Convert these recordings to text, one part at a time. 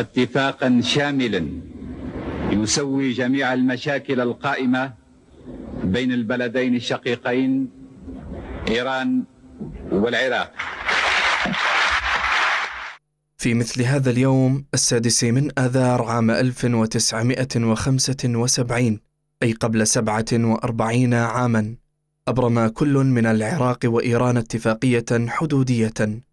اتفاقا شاملا يسوي جميع المشاكل القائمة بين البلدين الشقيقين إيران والعراق في مثل هذا اليوم السادس من آذار عام 1975 أي قبل 47 عاماً أبرم كل من العراق وإيران اتفاقية حدودية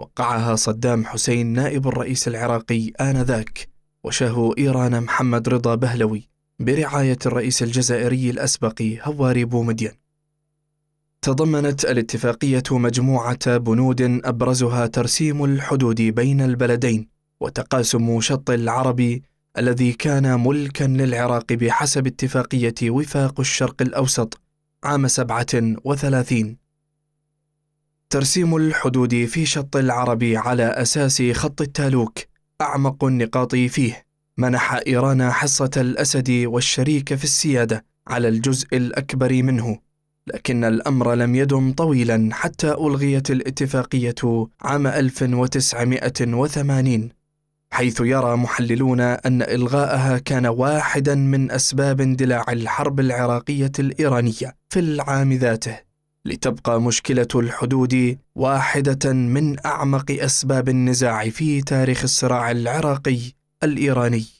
وقعها صدام حسين نائب الرئيس العراقي آنذاك وشهو إيران محمد رضا بهلوي برعاية الرئيس الجزائري الأسبق هواري بومدين تضمنت الاتفاقية مجموعة بنود أبرزها ترسيم الحدود بين البلدين وتقاسم شط العربي الذي كان ملكا للعراق بحسب اتفاقية وفاق الشرق الأوسط عام 37 ترسيم الحدود في شط العرب على أساس خط التالوك أعمق النقاط فيه منح إيران حصة الأسد والشريك في السيادة على الجزء الأكبر منه لكن الأمر لم يدم طويلا حتى ألغيت الاتفاقية عام 1980 حيث يرى محللون أن إلغاءها كان واحدا من أسباب اندلاع الحرب العراقية الإيرانية في العام ذاته لتبقى مشكله الحدود واحده من اعمق اسباب النزاع في تاريخ الصراع العراقي الايراني